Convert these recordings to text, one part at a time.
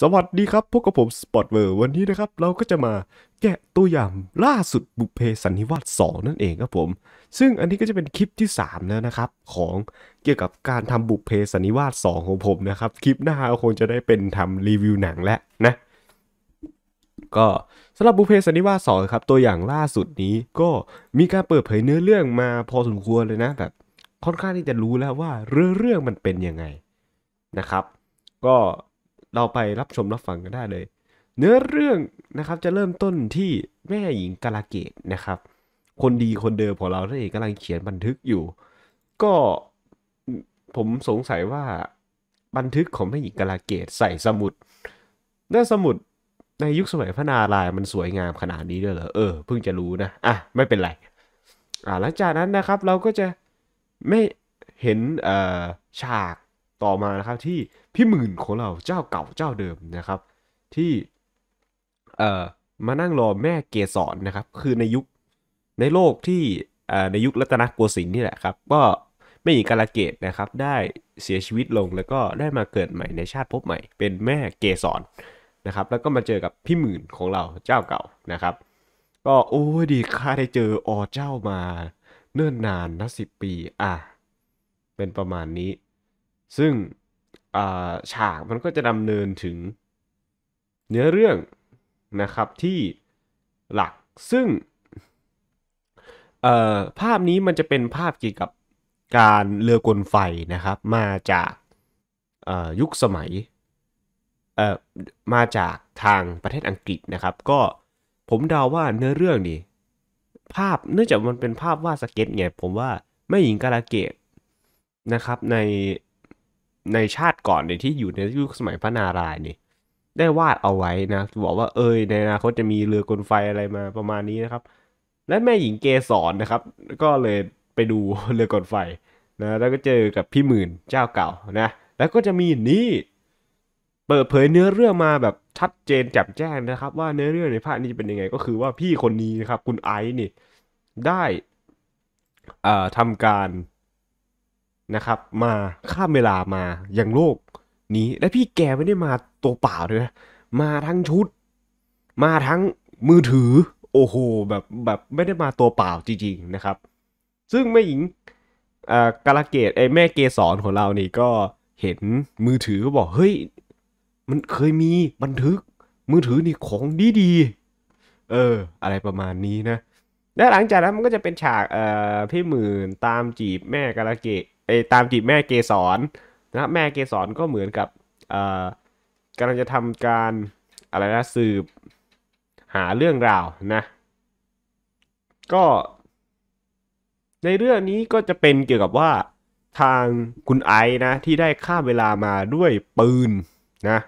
สวัสดีครับพวกกับผมสปอตเวอร์วันนี้นะครับเราก็จะมาแกะตัวอย่างล่าสุดบุพเพสันนิวาส2นั่นเองครับผม ซึ่งอันนี้ก็จะเป็นคลิปที่ 3 แล้วนะครับ ของเกี่ยวกับการทำบุพเพสันนิวาส2ของผมนะครับ คลิปหน้าคงจะได้เป็นทำรีวิวหนังแล้วนะ ก็สำหรับบุพเพสันนิวาส2ครับ ตัวอย่างล่าสุดนี้ก็มีการเปิดเผยเนื้อเรื่องมาพอสมควรเลยนะแบบค่อนข้างที่จะรู้แล้วว่าเรื่องเรื่องมันเป็นยังไงนะครับ ก็เราไปรับชมรับฟังกันได้เลย เนื้อเรื่องนะครับจะเริ่มต้นที่แม่หญิงกาลาเกตนะครับ คนดีคนเดิมของเราท่านเองกำลังเขียนบันทึกอยู่ ก็ผมสงสัยว่าบันทึกของแม่หญิงกาลาเกตใส่สมุดน่าสมุดในยุคสมัยพระนารายมันสวยงามขนาดนี้ด้วยเหรอเออเพิ่งจะรู้นะอ่ะไม่เป็นไรอ่าหลังจากนั้นนะครับเราก็จะไม่เห็นเอ่อฉากต่อมานะครับที่พี่หมื่นของเราเจ้าเก่าเจ้าเดิมนะครับ ที่ เอ่อมานั่งรอแม่เกสรนนะครับ คือในยุคในโลกที่ในยุครัตนโกสินทร์นี่แหละครับก็ไม่หญิงกาลเกตนะครับได้เสียชีวิตลงแล้วก็ได้มาเกิดใหม่ในชาติพบใหม่ เป็นแม่เกสรนนะครับ แล้วก็มาเจอกับพี่หมื่นของเราเจ้าเก่านะครับ ก็โอ้ดีค่าได้เจออเจ้ามาเนิ่นนานนะสิบปีอ่ะเป็นประมาณนี้ซึ่งฉากมันก็จะดำเนินถึงเนื้อเรื่องนะครับที่หลักซึ่งภาพนี้มันจะเป็นภาพเกี่ยวกับการเรือกลไฟนะครับ มาจากยุคสมัยมาจากทางประเทศอังกฤษนะครับ ก็ผมเดาว่าเนื้อเรื่องนีภาพเนื่องจากมันเป็นภาพวาดสเก็ตไงผมว่าแม่หญิงกาลาเกตนะครับในในชาติก่อนในที่อยู่ในยุคสมัยพระนารายณ์นี่ ได้วาดเอาไว้นะบอกว่าเอ้ยในอนาคตจะมีเรือกลไฟอะไรมาประมาณนี้นะครับ และแม่หญิงเกสรนนะครับก็เลยไปดูเรือกลไฟนะแล้วก็เจอกับพี่หมื่นเจ้าเก่านะแล้วก็จะมีนี่เปิดเผยเนื้อเรื่องมาแบบชัดเจนแจ่มแจ้งนะครับ ว่าเนื้อเรื่องในภาคนี้เป็นยังไง ก็คือว่าพี่คนนี้นะครับคุณไอซ์นี่ได้อ่าทำการนะครับมาข้ามเวลามาอย่างโลกนี้ และพี่แกไม่ได้มาตัวเปล่าเลยนะมาทั้งชุดมาทั้งมือถือโอ้โหแบบแบบไม่ได้มาตัวเปล่าจริงๆนะครับซึ่งแม่หญิงกาลเกตไอแม่เกสรของเรานี่ก็เห็นมือถือก็บอกเฮ้ยมันเคยมีบันทึกมือถือนี่ของดีดีเอออะไรประมาณนี้นะและหลังจากนั้นมันก็จะเป็นฉากเอ่อพี่หมื่นตามจีบแม่กาลเกตไอตามจีบแม่เกสรนะแม่เกสรก็เหมือนกับกำลังจะทำการอะไรนะสืบหาเรื่องราวนะก็ในเรื่องนี้ก็จะเป็นเกี่ยวกับว่าทางคุณไอนะที่ได้ข้ามเวลามาด้วยปืนนะ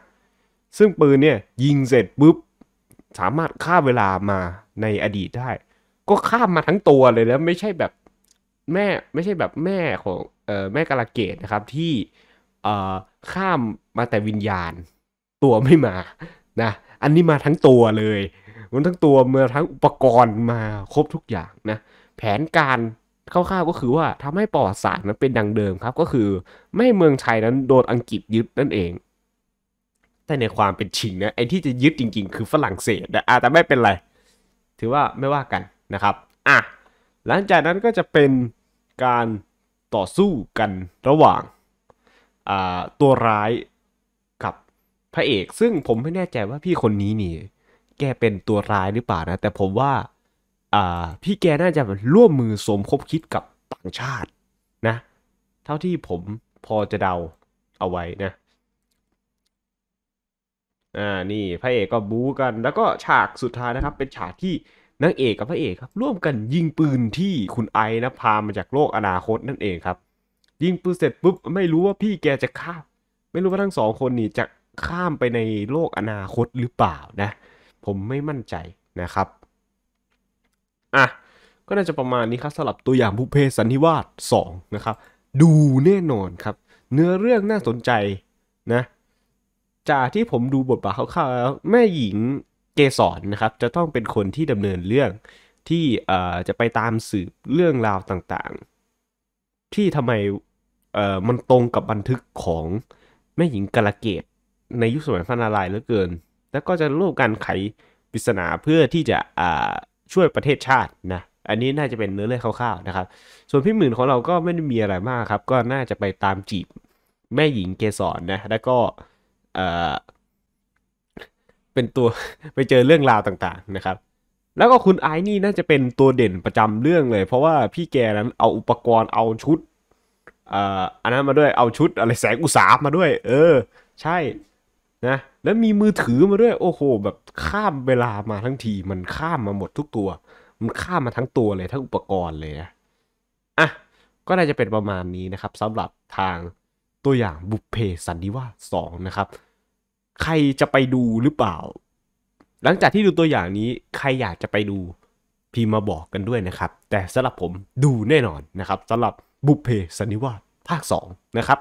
ซึ่งปืนเนี่ยยิงเสร็จปุ๊บสามารถข้ามเวลามาในอดีตได้ ก็ข้ามมาทั้งตัวเลยแล้วไม่ใช่แบบแม่ไม่ใช่แบบแม่ของเอ่อแม่กาลเกตนะครับ ที่เอ่อข้ามมาแต่วิญญาณตัวไม่มานะอันนี้มาทั้งตัวเลย มันทั้งตัวมาทั้งอุปกรณ์มาครบทุกอย่างนะ แผนการคร่าวๆก็คือว่าทำให้ปอดสารนั้นเป็นดังเดิมครับก็คือ ไม่เมืองไทยนั้นโดนอังกฤษยึดนั่นเองแต่ในความเป็นจริงนะไอ้ที่จะยึดจริงๆ คือฝรั่งเศสนะแต่ไม่เป็นไร ถือว่าไม่ว่ากันนะครับอ่ะหลังจากนั้นก็จะเป็นการต่อสู้กันระหว่างตัวร้ายกับพระเอก ซึ่งผมไม่แน่ใจว่าพี่คนนี้นี่แกเป็นตัวร้ายหรือเปล่านะแต่ผมว่าพี่แกน่าจะร่วมมือสมคบคิดกับต่างชาตินะเท่าที่ผมพอจะเดาเอาไว้นะอ่านี่พระเอกก็บู๊กัน แล้วก็ฉากสุดท้ายนะครับเป็นฉากที่นางเอกกับพระเอกครับร่วมกันยิงปืนที่คุณไอ้นะพามาจากโลกอนาคตนั่นเองครับ ยิงปืนเสร็จปุ๊บไม่รู้ว่าพี่แกจะข้ามไม่รู้ว่าทั้งสองคนนี่จะข้ามไปในโลกอนาคตหรือเปล่านะผมไม่มั่นใจนะครับอ่ะก็น่าจะประมาณนี้ครับสำหรับตัวอย่างบุพเพสันนิวาส2นะครับดูแน่นอนครับ เนื้อเรื่องน่าสนใจนะจากที่ผมดูบทบาทคร่าวๆแล้วแม่หญิงเกสรนนะครับจะต้องเป็นคนที่ดำเนินเรื่องที่จะไปตามสืบเรื่องราวต่างๆ ที่ทำไมมันตรงกับบันทึกของแม่หญิงกาลเกต ในยุคสมัยพระนารายณ์เหลือเกิน แล้วก็จะร่วมกันไขปริศนาเพื่อที่จะช่วยประเทศชาตินะอันนี้น่าจะเป็นเนื้อเรื่องคร่าวๆนะครับส่วนพี่หมื่นของเราก็ไม่ได้มีอะไรมากครับก็น่าจะไปตามจีบแม่หญิงเกสรนนะแล้วก็เป็นตัวไปเจอเรื่องราวต่างๆนะครับ แล้วก็คุณไอ้นี่น่าจะเป็นตัวเด่นประจำเรื่องเลย เพราะว่าพี่แกนั้นเอาอุปกรณ์เอาชุดอ่าอันนั้นมาด้วยเอาชุดอะไรแสงอุตสาหมาด้วย เออ ใช่นะ แล้วมีมือถือมาด้วยโอ้โหแบบข้ามเวลามาทั้งที มันข้ามมาหมดทุกตัว มันข้ามมาทั้งตัวเลยทั้งอุปกรณ์เลยนะอ่ะก็น่าจะเป็นประมาณนี้นะครับสำหรับทางตัวอย่างบุพเพสันนิวาสองนะครับใครจะไปดูหรือเปล่า หลังจากที่ดูตัวอย่างนี้ ใครอยากจะไปดู พีมาบอกกันด้วยนะครับ แต่สำหรับผมดูแน่นอนนะครับ สำหรับบุพเพสันนิวาสภาค2นะครับ